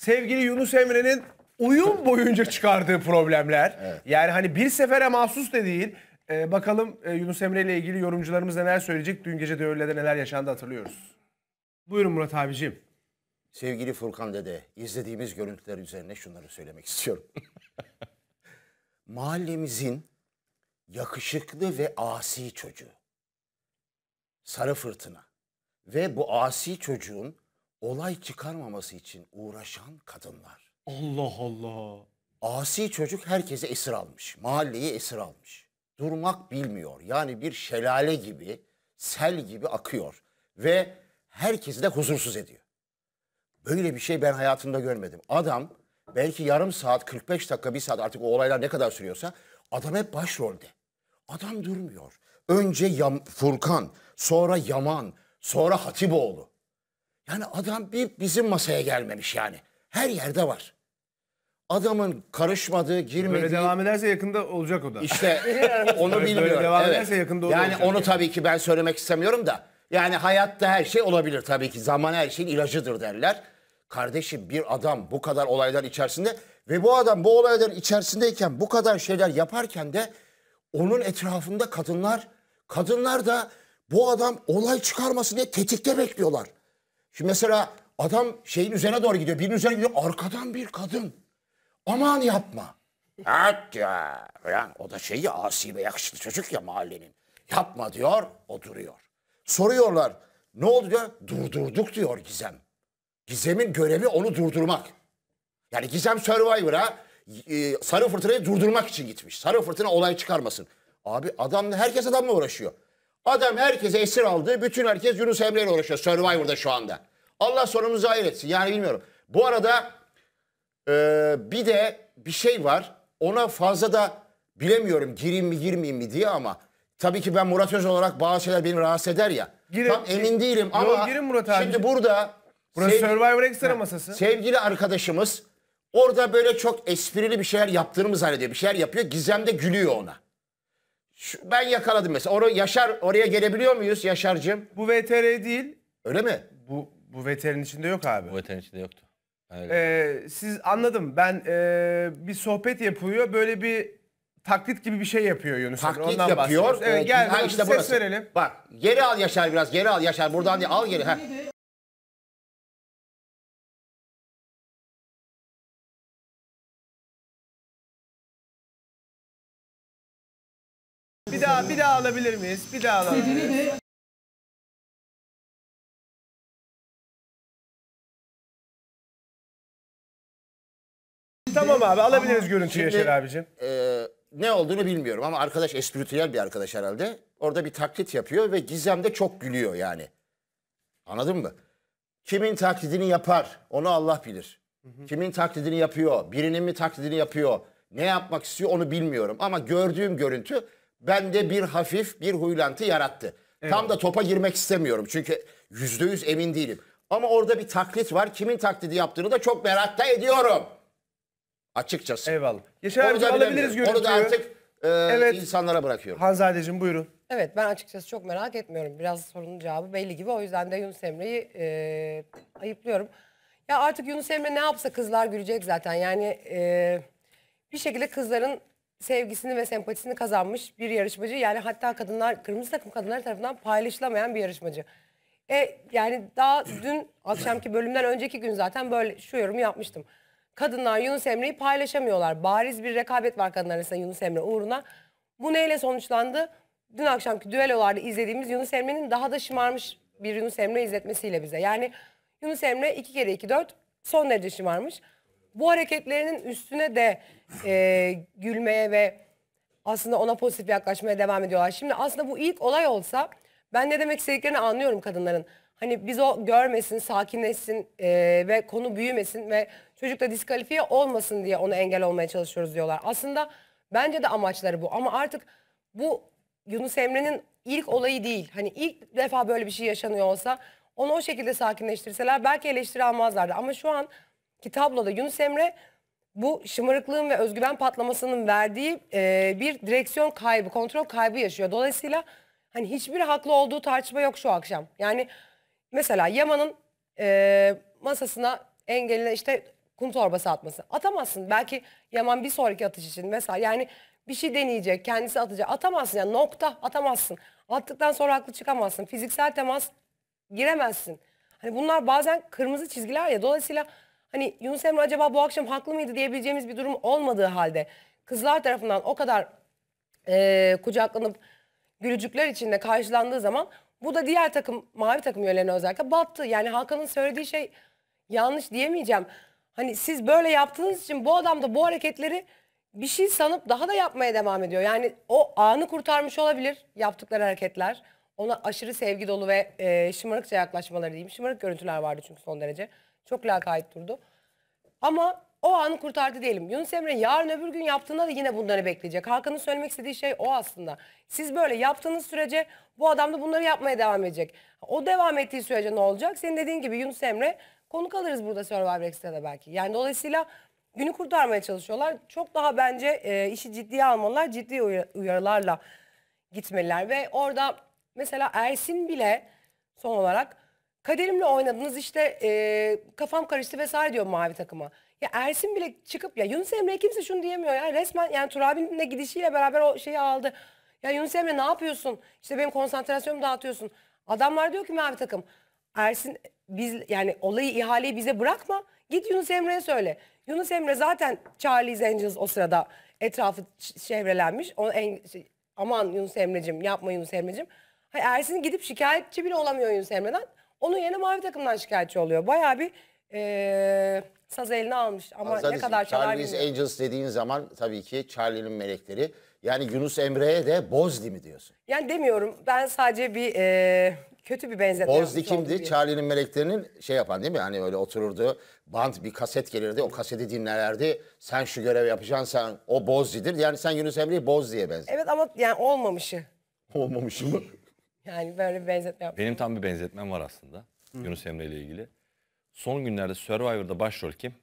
sevgili Yunus Emre'nin uyum boyunca çıkardığı problemler. Evet. Yani hani bir sefere mahsus da değil. Ee, bakalım e, Yunus Emre ile ilgili yorumcularımız neler söyleyecek. Dün gece de öyle de neler yaşandı hatırlıyoruz. Buyurun Murat abicim. Sevgili Furkan Dede, izlediğimiz görüntüler üzerine şunları söylemek istiyorum. Mahallemizin yakışıklı ve asi çocuğu. Sarı fırtına. Ve bu asi çocuğun olay çıkarmaması için uğraşan kadınlar. Allah Allah. Asi çocuk herkese esir almış. Mahalleyi esir almış. Durmak bilmiyor. Yani bir şelale gibi, sel gibi akıyor. Ve herkesi de huzursuz ediyor. Böyle bir şey ben hayatımda görmedim. Adam belki yarım saat, 45 dakika, bir saat artık o olaylar ne kadar sürüyorsa adam hep başrolde. Adam durmuyor. Önce Yam Furkan, sonra Yaman, sonra Hatipoğlu. Yani adam bir bizim masaya gelmemiş yani. Her yerde var. Adamın karışmadığı, girmediği... Böyle devam ederse yakında olacak o da. İşte onu bilmiyorum. Böyle devam evet. yakında o Yani onu yani. tabii ki ben söylemek istemiyorum da. Yani hayatta her şey olabilir tabii ki. Zaman her şeyin ilacıdır derler. Kardeşim bir adam bu kadar olaylar içerisinde ve bu adam bu olayların içerisindeyken bu kadar şeyler yaparken de onun etrafında kadınlar, kadınlar da bu adam olay çıkarmasın diye tetikte bekliyorlar. Şimdi mesela adam şeyin üzerine doğru gidiyor. Birinin üzerine gidiyor. Arkadan bir kadın. Aman yapma. At ya. O da şeyi asi ve yakışıklı çocuk ya mahallenin. Yapma diyor. O duruyor. Soruyorlar. Ne oldu diyor. Durdurduk diyor Gizem. Gizem'in görevi onu durdurmak. Yani Gizem Survivor'a e, sarı fırtınayı durdurmak için gitmiş. Sarı fırtına olay çıkarmasın. Abi adam herkes adamla uğraşıyor. Adam herkese esir aldı. Bütün herkes Yunus Emre ile uğraşıyor. Survivor'da şu anda. Allah sonumuzu hayır etsin. Yani bilmiyorum. Bu arada e, bir de bir şey var. Ona fazla da bilemiyorum gireyim mi girmeyeyim mi diye ama tabii ki ben Murat Öz olarak bazı şeyler beni rahatsız eder ya. Girin, Tam emin değilim ama girin Murat abi. şimdi burada Burası sev- Survivor Extra masası. sevgili arkadaşımız orada böyle çok esprili bir şeyler yaptığını mı zannediyor. Bir şeyler yapıyor. Gizem de gülüyor ona. Şu, ben yakaladım mesela. Or Yaşar oraya gelebiliyor muyuz Yaşar'cığım? Bu VTR değil. Öyle mi? Bu bu VTR'nin içinde yok abi. Bu VTR'nin içinde yoktu. Ee, siz anladım. Ben ee, bir sohbet yapıyor. Böyle bir taklit gibi bir şey yapıyor Yunus. Taklit Ondan yapıyor. Evet, gel ha, işte ses burası. verelim. Bak geri al Yaşar biraz geri al Yaşar. Buradan al geri. Heh. alabilir miyiz? Bir daha alabilir miyiz? Tamam abi alabiliriz görüntüyü Yaşar abicim. E, ne olduğunu bilmiyorum ama arkadaş espritüel bir arkadaş herhalde. Orada bir taklit yapıyor ve Gizem de çok gülüyor yani. Anladın mı? Kimin taklidini yapar onu Allah bilir. Kimin taklidini yapıyor, birinin mi taklidini yapıyor, ne yapmak istiyor onu bilmiyorum. Ama gördüğüm görüntü bende bir hafif bir huylantı yarattı. Evet. Tam da topa girmek istemiyorum çünkü yüzde yüz emin değilim. Ama orada bir taklit var. Kimin taklidi yaptığını da çok merakta ediyorum. Açıkçası. Eyvallah. Yaşar abi alabiliriz görüntüyü. Onu da artık e, evet. insanlara bırakıyorum. Hanzadeciğim buyurun. Evet ben açıkçası çok merak etmiyorum. Biraz sorunun cevabı belli gibi. O yüzden de Yunus Emre'yi e, ayıplıyorum. Ya artık Yunus Emre ne yapsa kızlar gülecek zaten. Yani e, bir şekilde kızların sevgisini ve sempatisini kazanmış bir yarışmacı. Yani hatta kadınlar, kırmızı takım kadınlar tarafından paylaşılamayan bir yarışmacı. E, yani daha dün akşamki bölümden önceki gün zaten böyle şu yorumu yapmıştım. Kadınlar Yunus Emre'yi paylaşamıyorlar. Bariz bir rekabet var kadınlar arasında Yunus Emre uğruna. Bu neyle sonuçlandı? Dün akşamki düellolarda izlediğimiz Yunus Emre'nin daha da şımarmış bir Yunus Emre izletmesiyle bize. Yani Yunus Emre 2 kere 2 4 son derece şımarmış bu hareketlerinin üstüne de e, gülmeye ve aslında ona pozitif yaklaşmaya devam ediyorlar. Şimdi aslında bu ilk olay olsa ben ne demek istediklerini anlıyorum kadınların. Hani biz o görmesin, sakinleşsin e, ve konu büyümesin ve çocuk da diskalifiye olmasın diye ona engel olmaya çalışıyoruz diyorlar. Aslında bence de amaçları bu ama artık bu Yunus Emre'nin ilk olayı değil. Hani ilk defa böyle bir şey yaşanıyor olsa onu o şekilde sakinleştirseler belki eleştiri almazlardı. Ama şu an ki tabloda Yunus Emre bu şımarıklığın ve özgüven patlamasının verdiği e, bir direksiyon kaybı, kontrol kaybı yaşıyor. Dolayısıyla hani hiçbir haklı olduğu tartışma yok şu akşam. Yani mesela Yaman'ın e, masasına engeline işte kum torbası atması. Atamazsın. Belki Yaman bir sonraki atış için mesela yani bir şey deneyecek, kendisi atacak. Atamazsın yani nokta atamazsın. Attıktan sonra haklı çıkamazsın. Fiziksel temas giremezsin. Hani bunlar bazen kırmızı çizgiler ya dolayısıyla hani Yunus Emre acaba bu akşam haklı mıydı diyebileceğimiz bir durum olmadığı halde kızlar tarafından o kadar e, kucaklanıp gülücükler içinde karşılandığı zaman bu da diğer takım mavi takım üyelerine özellikle battı. Yani Hakan'ın söylediği şey yanlış diyemeyeceğim. Hani siz böyle yaptığınız için bu adam da bu hareketleri bir şey sanıp daha da yapmaya devam ediyor. Yani o anı kurtarmış olabilir yaptıkları hareketler. Ona aşırı sevgi dolu ve e, şımarıkça yaklaşmaları diyeyim. Şımarık görüntüler vardı çünkü son derece. Çok lakayt durdu. Ama o anı kurtardı diyelim. Yunus Emre yarın öbür gün yaptığında da yine bunları bekleyecek. Hakan'ın söylemek istediği şey o aslında. Siz böyle yaptığınız sürece bu adam da bunları yapmaya devam edecek. O devam ettiği sürece ne olacak? Senin dediğin gibi Yunus Emre konuk alırız burada Survivor Extra'da belki. Yani dolayısıyla günü kurtarmaya çalışıyorlar. Çok daha bence e, işi ciddiye almalılar. Ciddi uyarılarla gitmeliler. Ve orada mesela Ersin bile son olarak kaderimle oynadınız işte e, kafam karıştı vesaire diyor mavi takıma. Ya Ersin bile çıkıp ya Yunus Emre kimse şunu diyemiyor ya resmen yani Turabi'nin de gidişiyle beraber o şeyi aldı. Ya Yunus Emre ne yapıyorsun? İşte benim konsantrasyonumu dağıtıyorsun. Adamlar diyor ki mavi takım Ersin biz yani olayı ihaleyi bize bırakma git Yunus Emre'ye söyle. Yunus Emre zaten Charlie's Angels o sırada etrafı çevrelenmiş. O en, şey, aman Yunus Emre'cim yapma Yunus Emre'cim. Hayır, Ersin gidip şikayetçi bile olamıyor Yunus Emre'den. Onun yerine mavi takımdan şikayetçi oluyor. Bayağı bir e, saz eline almış ama Zaten ne kadar çalar Charlie's bilmiyorum. Angels dediğin zaman tabii ki Charlie'nin melekleri. Yani Yunus Emre'ye de Bozdi mi diyorsun? Yani demiyorum ben sadece bir e, kötü bir benzetme. Bozdi yapmış oldum kimdi? Charlie'nin meleklerinin şey yapan değil mi? Hani öyle otururdu, band bir kaset gelirdi, o kaseti dinlerdi. Sen şu görev yapacaksın, sen o Bozdi'dir. Yani sen Yunus Emre'yi Bozdi'ye benzer. Evet ama yani olmamışı. Olmamış mı? Yani böyle bir benzetme yaptım. Benim tam bir benzetmem var aslında. Hı. Yunus Emre ile ilgili. Son günlerde Survivor'da başrol kim?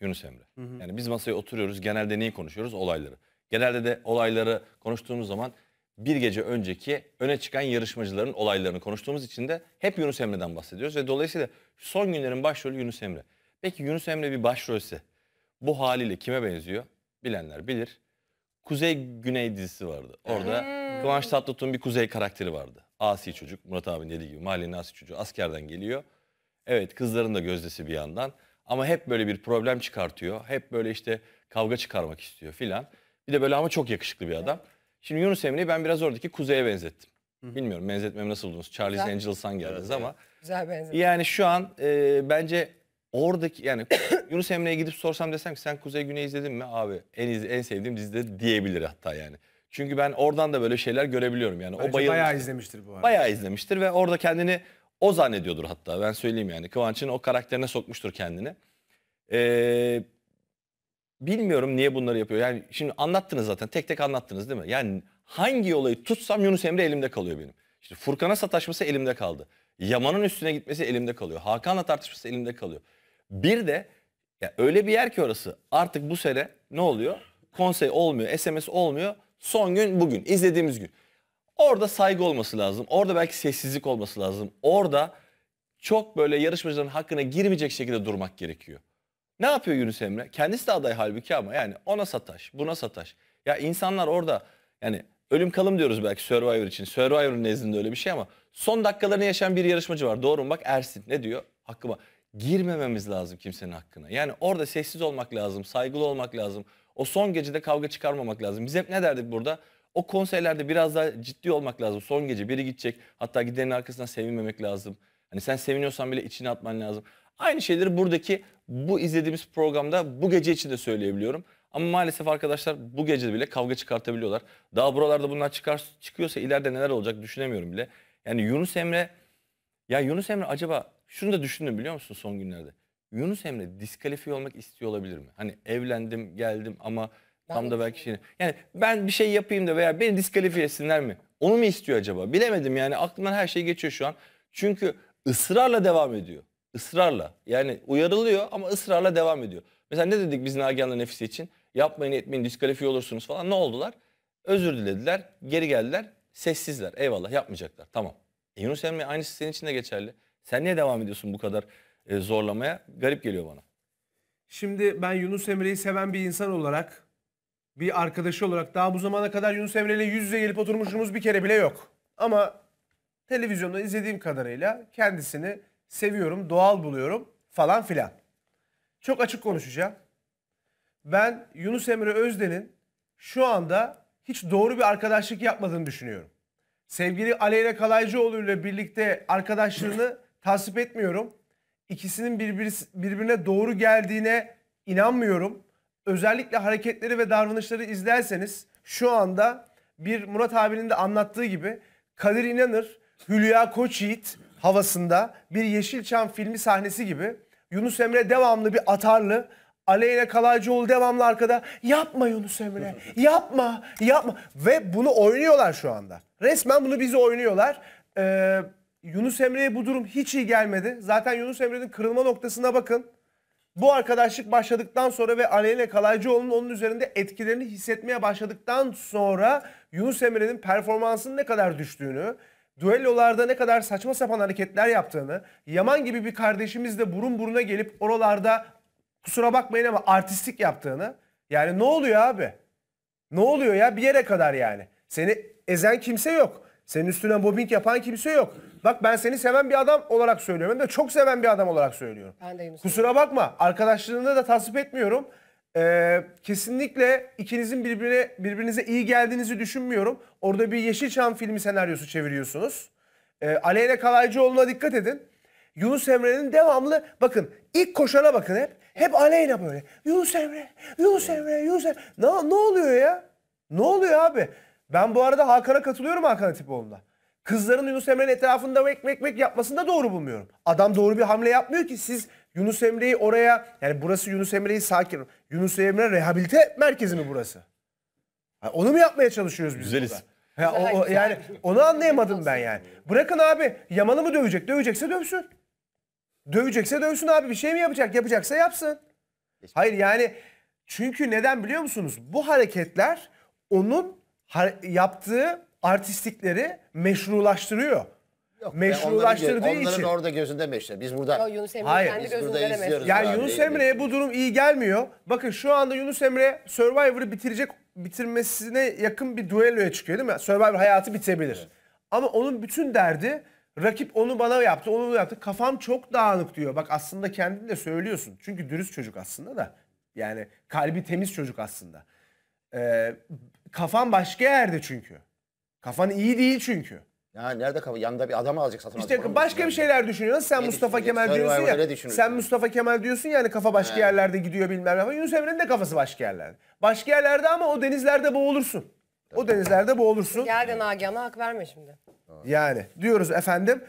Yunus Emre. Hı hı. Yani biz masaya oturuyoruz. Genelde neyi konuşuyoruz? Olayları. Genelde de olayları konuştuğumuz zaman bir gece önceki öne çıkan yarışmacıların olaylarını konuştuğumuz için de hep Yunus Emre'den bahsediyoruz. Ve dolayısıyla son günlerin başrolü Yunus Emre. Peki Yunus Emre bir başrolse bu haliyle kime benziyor? Bilenler bilir. Kuzey Güney dizisi vardı. Orada hmm. Kıvanç Tatlıtuğ'un bir kuzey karakteri vardı. Asi çocuk, Murat Abi dediği gibi mahallenin asi çocuğu askerden geliyor. Evet kızların da gözdesi bir yandan. Ama hep böyle bir problem çıkartıyor. Hep böyle işte kavga çıkarmak istiyor filan. Bir de böyle ama çok yakışıklı bir adam. Şimdi Yunus Emre'yi ben biraz oradaki kuzeye benzettim. Bilmiyorum benzetmem nasıl buldunuz? Charles Güzel. Angels'tan geldiniz ama. Güzel benziyor. Yani şu an e, bence Oradaki yani Yunus Emre'ye gidip sorsam desem ki sen Kuzey Güney izledin mi abi? En iz, en sevdiğim dizide diyebilir hatta yani. Çünkü ben oradan da böyle şeyler görebiliyorum yani. Bence o bayılmış. bayağı izlemiştir bu arada. Bayağı izlemiştir ve orada kendini o zannediyordur hatta ben söyleyeyim yani. Kıvanç'ın o karakterine sokmuştur kendini. Ee, bilmiyorum niye bunları yapıyor. Yani şimdi anlattınız zaten tek tek anlattınız değil mi? Yani hangi olayı tutsam Yunus Emre elimde kalıyor benim. İşte Furkan'a sataşması elimde kaldı. Yaman'ın üstüne gitmesi elimde kalıyor. Hakan'la tartışması elimde kalıyor. Bir de ya öyle bir yer ki orası artık bu sene ne oluyor? Konsey olmuyor, SMS olmuyor. Son gün bugün, izlediğimiz gün. Orada saygı olması lazım. Orada belki sessizlik olması lazım. Orada çok böyle yarışmacıların hakkına girmeyecek şekilde durmak gerekiyor. Ne yapıyor Yunus Emre? Kendisi de aday halbuki ama yani ona sataş, buna sataş. Ya insanlar orada yani ölüm kalım diyoruz belki Survivor için. Survivor'ın nezdinde öyle bir şey ama son dakikalarını yaşayan bir yarışmacı var. Doğru mu? Bak Ersin ne diyor? Hakkıma girmememiz lazım kimsenin hakkına. Yani orada sessiz olmak lazım, saygılı olmak lazım. O son gecede kavga çıkarmamak lazım. Biz hep ne derdik burada? O konserlerde biraz daha ciddi olmak lazım. Son gece biri gidecek. Hatta gidenin arkasından sevinmemek lazım. Hani sen seviniyorsan bile içine atman lazım. Aynı şeyleri buradaki bu izlediğimiz programda bu gece için de söyleyebiliyorum. Ama maalesef arkadaşlar bu gece bile kavga çıkartabiliyorlar. Daha buralarda bunlar çıkar çıkıyorsa ileride neler olacak düşünemiyorum bile. Yani Yunus Emre ya Yunus Emre acaba şunu da düşündüm biliyor musun son günlerde? Yunus Emre diskalifiye olmak istiyor olabilir mi? Hani evlendim geldim ama tam da belki şey. Yani ben bir şey yapayım da veya beni diskalifiye etsinler mi? Onu mu istiyor acaba? Bilemedim yani aklımdan her şey geçiyor şu an. Çünkü ısrarla devam ediyor. Israrla. Yani uyarılıyor ama ısrarla devam ediyor. Mesela ne dedik biz Nagihan'la Nefise için? Yapmayın etmeyin diskalifiye olursunuz falan. Ne oldular? Özür dilediler. Geri geldiler. Sessizler. Eyvallah yapmayacaklar. Tamam. E Yunus Emre aynısı senin için de geçerli. Sen niye devam ediyorsun bu kadar e, zorlamaya? Garip geliyor bana. Şimdi ben Yunus Emre'yi seven bir insan olarak, bir arkadaşı olarak daha bu zamana kadar Yunus Emre ile yüz yüze gelip oturmuşluğumuz bir kere bile yok. Ama televizyonda izlediğim kadarıyla kendisini seviyorum, doğal buluyorum falan filan. Çok açık konuşacağım. Ben Yunus Emre Özden'in şu anda hiç doğru bir arkadaşlık yapmadığını düşünüyorum. Sevgili Aleyna Kalaycıoğlu ile birlikte arkadaşlığını tasvip etmiyorum. İkisinin birbirine doğru geldiğine inanmıyorum. Özellikle hareketleri ve davranışları izlerseniz şu anda bir Murat abinin de anlattığı gibi Kadir İnanır, Hülya Koçyiğit havasında bir Yeşilçam filmi sahnesi gibi Yunus Emre devamlı bir atarlı Aleyna Kalaycıoğlu devamlı arkada yapma Yunus Emre yapma yapma ve bunu oynuyorlar şu anda. Resmen bunu bizi oynuyorlar. Ee, Yunus Emre'ye bu durum hiç iyi gelmedi. Zaten Yunus Emre'nin kırılma noktasına bakın. Bu arkadaşlık başladıktan sonra ve Aleyna Kalaycıoğlu'nun onun üzerinde etkilerini hissetmeye başladıktan sonra Yunus Emre'nin performansının ne kadar düştüğünü, düellolarda ne kadar saçma sapan hareketler yaptığını, Yaman gibi bir kardeşimizle burun buruna gelip oralarda kusura bakmayın ama artistik yaptığını. Yani ne oluyor abi? Ne oluyor ya bir yere kadar yani. Seni ezen kimse yok. Senin üstüne mobbing yapan kimse yok. Bak ben seni seven bir adam olarak söylüyorum. Hem de çok seven bir adam olarak söylüyorum. Ben de Kusura bakma. Arkadaşlığını da tasvip etmiyorum. Ee, kesinlikle ikinizin birbirine birbirinize iyi geldiğinizi düşünmüyorum. Orada bir Yeşilçam filmi senaryosu çeviriyorsunuz. Ee, Aleyna Kalaycıoğlu'na dikkat edin. Yunus Emre'nin devamlı bakın ilk koşana bakın hep. Hep Aleyna böyle. Yunus Emre, Yunus Emre, Yunus Emre. Ne, ne oluyor ya? Ne oluyor abi? Ben bu arada Hakan'a katılıyorum Hakan Atipoğlu'na. Kızların Yunus Emre'nin etrafında vek vek yapmasını da doğru bulmuyorum. Adam doğru bir hamle yapmıyor ki siz Yunus Emre'yi oraya yani burası Yunus Emre'yi sakin. Yunus Emre rehabilite merkezi mi burası? Yani onu mu yapmaya çalışıyoruz biz Güzeliz. burada? Ya, o, o, yani onu anlayamadım ben yani. Bırakın abi Yaman'ı mı dövecek? Dövecekse dövsün. Dövecekse dövsün abi bir şey mi yapacak? Yapacaksa yapsın. Hayır yani çünkü neden biliyor musunuz? Bu hareketler onun yaptığı artistikleri meşrulaştırıyor. Yok, meşrulaştırdığı onların, için. Onların orada gözünde meşru. Biz burada. Ya Yunus Emre Hayır. kendi gözünde izliyoruz. Yani Yunus Emre'ye bu durum iyi gelmiyor. Bakın şu anda Yunus Emre Survivor'ı bitirecek bitirmesine yakın bir duelloya çıkıyor değil mi? Survivor hayatı bitebilir. Evet. Ama onun bütün derdi rakip onu bana yaptı, onu yaptı. Kafam çok dağınık diyor. Bak aslında kendin de söylüyorsun. Çünkü dürüst çocuk aslında da. Yani kalbi temiz çocuk aslında. Ee, kafan başka yerde çünkü. Kafan iyi değil çünkü. Ya nerede kafa? Yanında bir adam alacak satın İşte başka bir şeyler düşünüyorsun. Sen ne Mustafa Kemal diyorsun ya. Sen Mustafa Kemal diyorsun yani kafa başka He. yerlerde gidiyor bilmem ne Yunus Emre'nin de kafası başka yerlerde. Başka yerlerde ama o denizlerde boğulursun. O denizlerde boğulursun. Gel de Nagihan'a hak verme şimdi. Yani diyoruz efendim.